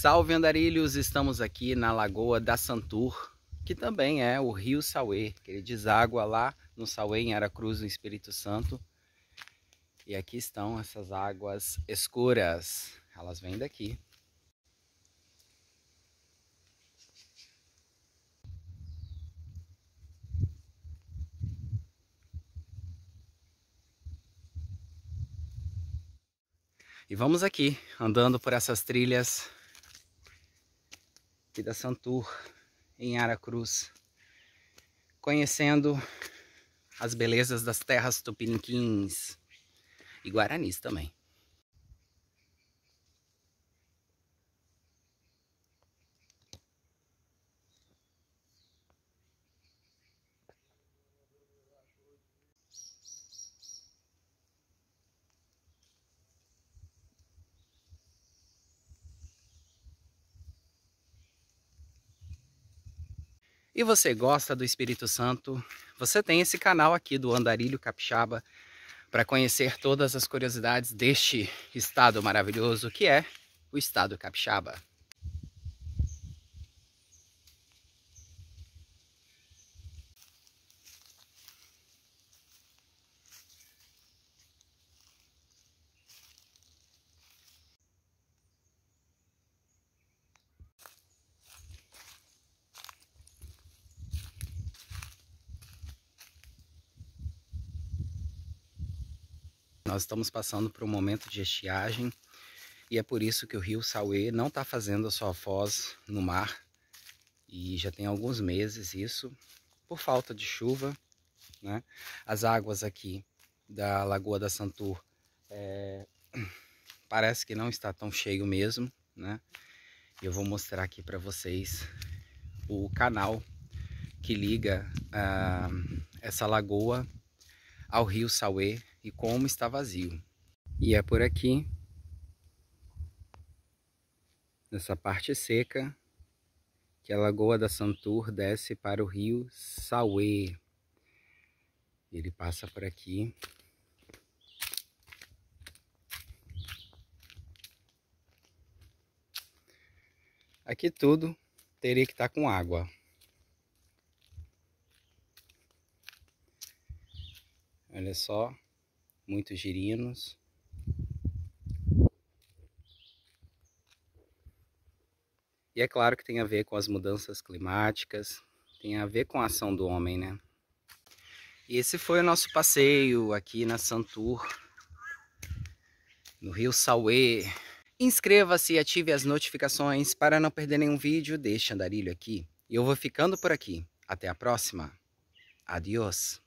Salve andarilhos, estamos aqui na Lagoa da Santur, que também é o Rio Sauê, que ele deságua lá no Sauê, em Aracruz, no Espírito Santo. E aqui estão essas águas escuras, elas vêm daqui. E vamos aqui, andando por essas trilhas aqui da Santur, em Aracruz, conhecendo as belezas das terras tupiniquins e guaranis também. e você gosta do Espírito Santo, você tem esse canal aqui do Andarilho Capixaba para conhecer todas as curiosidades deste estado maravilhoso que é o estado capixaba. Nós estamos passando por um momento de estiagem e é por isso que o rio Sauê não está fazendo a sua foz no mar e já tem alguns meses isso por falta de chuva. Né? As águas aqui da Lagoa da Santur é, parece que não está tão cheio mesmo, né? Eu vou mostrar aqui para vocês o canal que liga ah, essa lagoa ao rio Sauê e como está vazio. E é por aqui, nessa parte seca, que a Lagoa da Santur desce para o rio Sauê. Ele passa por aqui. Aqui tudo teria que estar com água. Olha só muitos girinos. E é claro que tem a ver com as mudanças climáticas, tem a ver com a ação do homem, né? E esse foi o nosso passeio aqui na Santur, no Rio Sauê. Inscreva-se e ative as notificações para não perder nenhum vídeo deste andarilho aqui. E eu vou ficando por aqui. Até a próxima. Adiós.